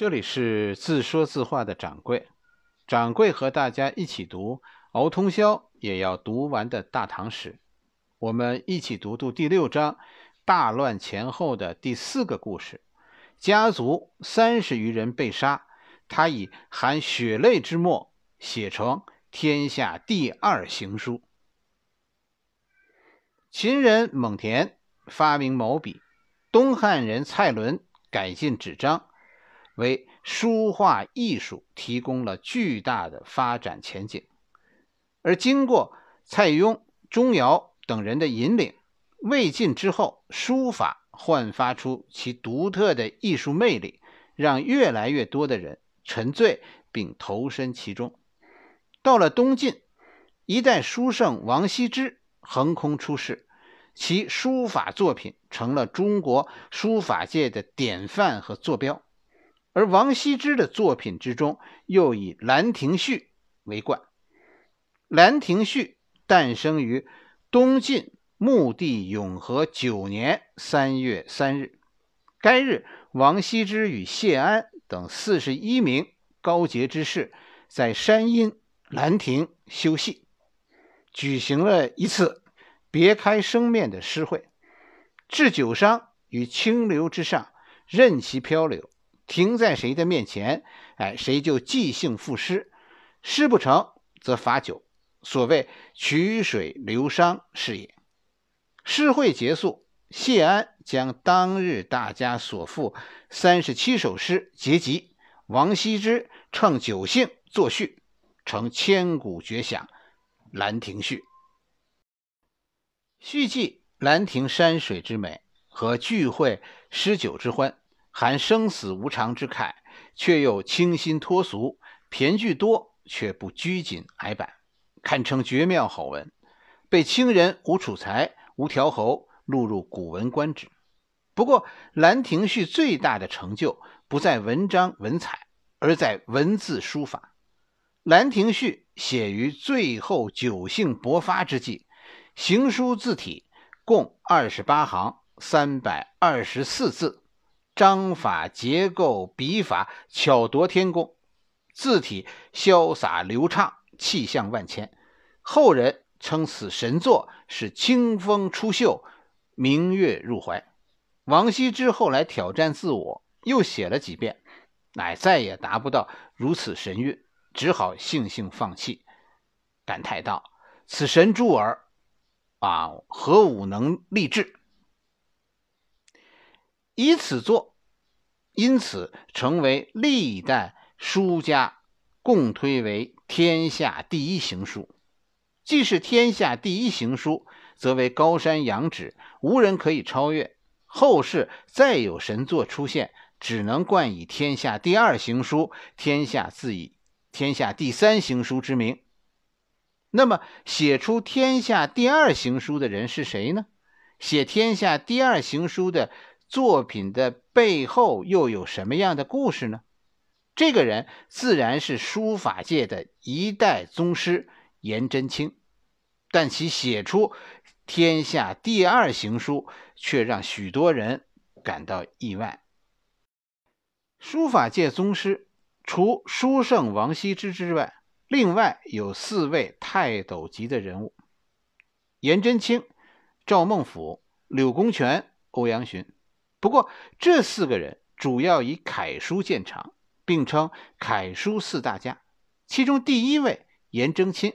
这里是自说自话的掌柜，掌柜和大家一起读，熬通宵也要读完的大唐史。我们一起读读第六章，大乱前后的第四个故事。家族三十余人被杀，他以含血泪之墨写成天下第二行书。秦人蒙恬发明毛笔，东汉人蔡伦改进纸张。为书画艺术提供了巨大的发展前景，而经过蔡邕、钟繇等人的引领，魏晋之后，书法焕发出其独特的艺术魅力，让越来越多的人沉醉并投身其中。到了东晋，一代书圣王羲之横空出世，其书法作品成了中国书法界的典范和坐标。而王羲之的作品之中，又以《兰亭序》为冠。《兰亭序》诞生于东晋穆帝永和九年三月三日，该日王羲之与谢安等四十一名高洁之士，在山阴兰亭休息，举行了一次别开生面的诗会，置酒觞于清流之上，任其漂流。停在谁的面前，哎，谁就即兴赋诗，诗不成则罚酒。所谓“曲水流觞”是也。诗会结束，谢安将当日大家所赋三十七首诗结集，王羲之乘酒兴作序，成千古绝响《兰亭序》。序记兰亭山水之美和聚会诗酒之欢。含生死无常之慨，却又清新脱俗，骈句多却不拘谨矮板，堪称绝妙好文，被清人吴楚才、吴条侯录入《古文观止》。不过，《兰亭序》最大的成就不在文章文采，而在文字书法。《兰亭序》写于最后酒兴勃发之际，行书字体，共二十八行，三百二十四字。章法结构笔法巧夺天工，字体潇洒流畅，气象万千。后人称此神作是“清风出岫，明月入怀”。王羲之后来挑战自我，又写了几遍，乃再也达不到如此神韵，只好悻悻放弃，感叹道：“此神助耳，啊，何吾能立志？”以此作，因此成为历代书家共推为天下第一行书。既是天下第一行书，则为高山仰止，无人可以超越。后世再有神作出现，只能冠以天下第二行书、天下自以天下第三行书之名。那么，写出天下第二行书的人是谁呢？写天下第二行书的。作品的背后又有什么样的故事呢？这个人自然是书法界的一代宗师颜真卿，但其写出天下第二行书，却让许多人感到意外。书法界宗师除书圣王羲之之外，另外有四位泰斗级的人物：颜真卿、赵孟頫、柳公权、欧阳询。不过，这四个人主要以楷书见长，并称楷书四大家。其中第一位颜真卿，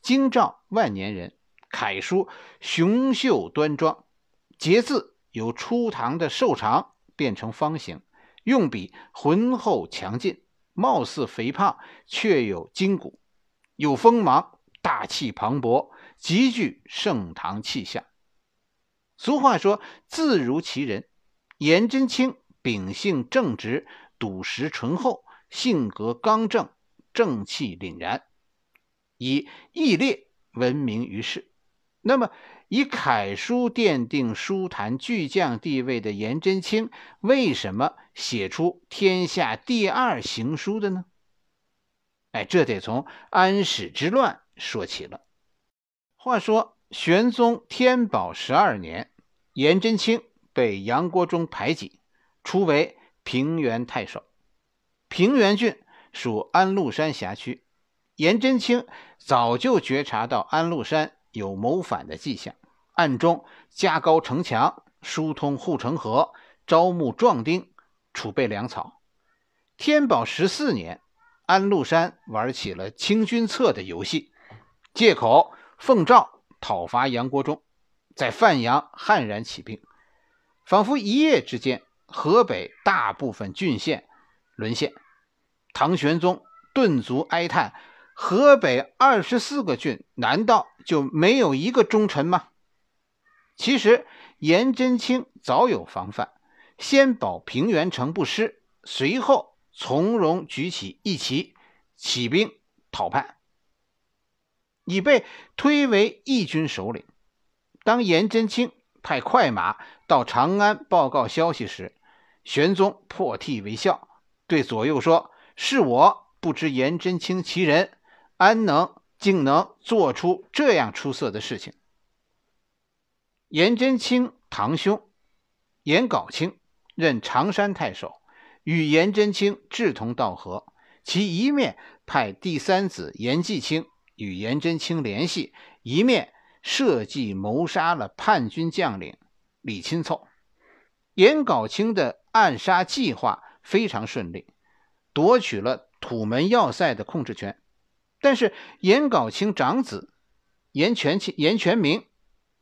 京兆万年人，楷书雄秀端庄，结字由初唐的瘦长变成方形，用笔浑厚强劲，貌似肥胖却有筋骨，有锋芒，大气磅礴，极具盛唐气象。俗话说，字如其人。颜真卿秉性正直，笃实醇厚，性格刚正，正气凛然，以毅烈闻名于世。那么，以楷书奠定书坛巨匠地位的颜真卿，为什么写出天下第二行书的呢？哎，这得从安史之乱说起了。话说，玄宗天宝十二年，颜真卿。被杨国忠排挤，初为平原太守。平原郡属安禄山辖区。颜真卿早就觉察到安禄山有谋反的迹象，暗中加高城墙，疏通护城河，招募壮丁，储备粮草。天宝十四年，安禄山玩起了清君侧的游戏，借口奉诏讨伐杨国忠，在范阳悍然起兵。仿佛一夜之间，河北大部分郡县沦陷。唐玄宗顿足哀叹：“河北二十四个郡，难道就没有一个忠臣吗？”其实，颜真卿早有防范，先保平原城不失，随后从容举起义旗，起兵讨叛，已被推为义军首领。当颜真卿派快马。到长安报告消息时，玄宗破涕为笑，对左右说：“是我不知颜真卿其人，安能竟能做出这样出色的事情。”颜真卿堂兄颜杲卿任常山太守，与颜真卿志同道合，其一面派第三子颜季卿与颜真卿联系，一面设计谋杀了叛军将领。李钦凑、严杲清的暗杀计划非常顺利，夺取了土门要塞的控制权。但是，严杲清长子严全清、严全明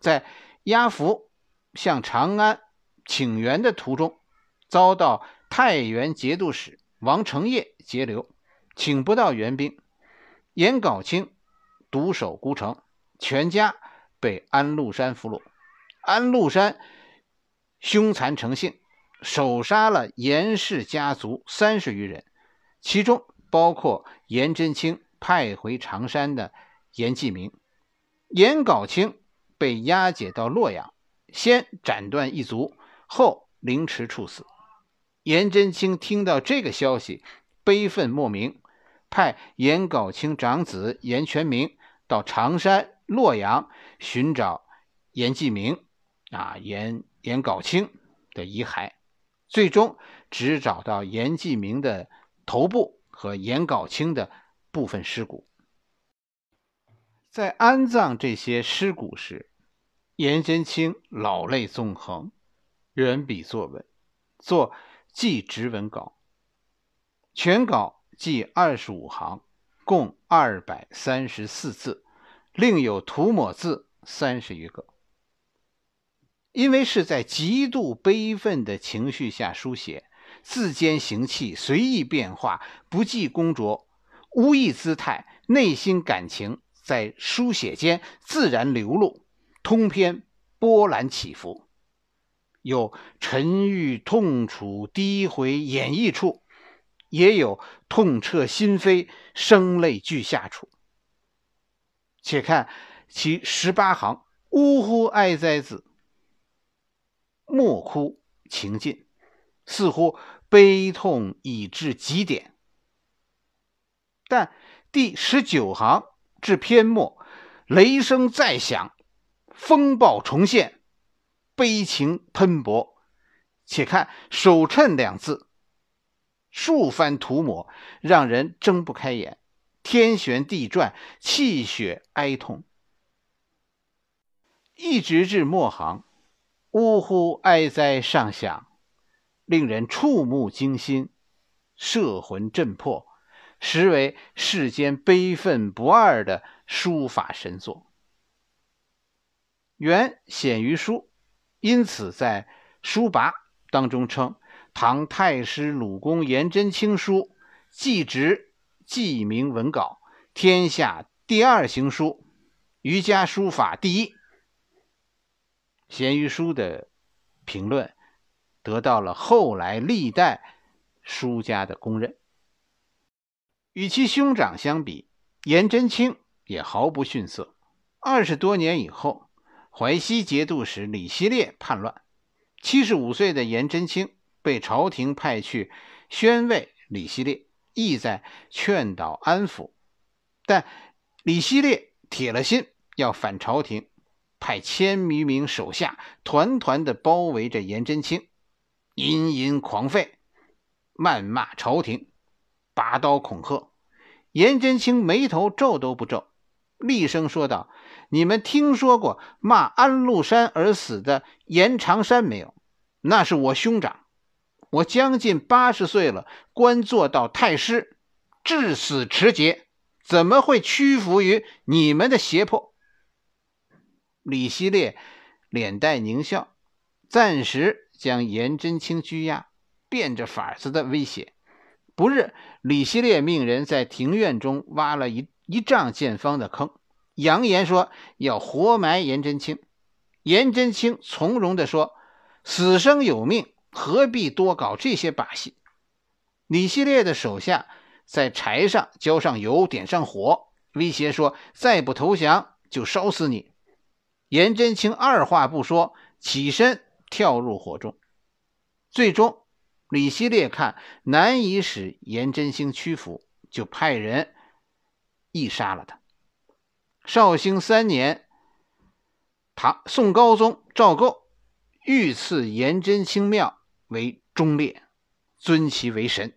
在押俘向长安请援的途中，遭到太原节度使王承业截留，请不到援兵，严杲清独守孤城，全家被安禄山俘虏。安禄山凶残成性，手杀了严氏家族三十余人，其中包括颜真卿派回常山的颜继明、颜杲卿被押解到洛阳，先斩断一足，后凌迟处死。颜真卿听到这个消息，悲愤莫名，派颜杲卿长子颜全明到常山、洛阳寻找颜继明。啊，严严杲清的遗骸，最终只找到严继明的头部和严杲清的部分尸骨。在安葬这些尸骨时，颜真卿老泪纵横，人笔作文，作记职文稿。全稿记二十五行，共二百三十四字，另有涂抹字三十余个。因为是在极度悲愤的情绪下书写，字间行气随意变化，不计工拙，无意姿态，内心感情在书写间自然流露，通篇波澜起伏，有沉郁痛楚、低回演绎处，也有痛彻心扉、声泪俱下处。且看其十八行：“呜呼，哀哉，子！”莫哭情尽，似乎悲痛已至极点。但第十九行至篇末，雷声再响，风暴重现，悲情喷薄。且看“首衬”两字，数番涂抹，让人睁不开眼，天旋地转，气血哀痛，一直至末行。呜呼哀哉！上响，令人触目惊心，摄魂震魄，实为世间悲愤不二的书法神作。原显于书，因此在《书跋》当中称唐太师鲁公颜真卿书，既直既明文稿，天下第二行书，瑜家书法第一。咸鱼书的评论得到了后来历代书家的公认。与其兄长相比，颜真卿也毫不逊色。二十多年以后，淮西节度使李希烈叛乱，七十五岁的颜真卿被朝廷派去宣慰李希烈，意在劝导安抚，但李希烈铁了心要反朝廷。派千余名手下团团的包围着颜真卿，狺狺狂吠，谩骂朝廷，拔刀恐吓。颜真卿眉头皱都不皱，厉声说道：“你们听说过骂安禄山而死的颜长山没有？那是我兄长。我将近八十岁了，官做到太师，至死持节，怎么会屈服于你们的胁迫？”李希烈脸带狞笑，暂时将颜真卿拘押，变着法子的威胁。不日，李希烈命人在庭院中挖了一一丈见方的坑，扬言说要活埋颜真卿。颜真卿从容地说：“死生有命，何必多搞这些把戏？”李希烈的手下在柴上浇上油，点上火，威胁说：“再不投降，就烧死你。”颜真卿二话不说，起身跳入火中。最终，李希烈看难以使颜真卿屈服，就派人缢杀了他。绍兴三年，唐宋高宗赵构御赐颜真卿庙为忠烈，尊其为神。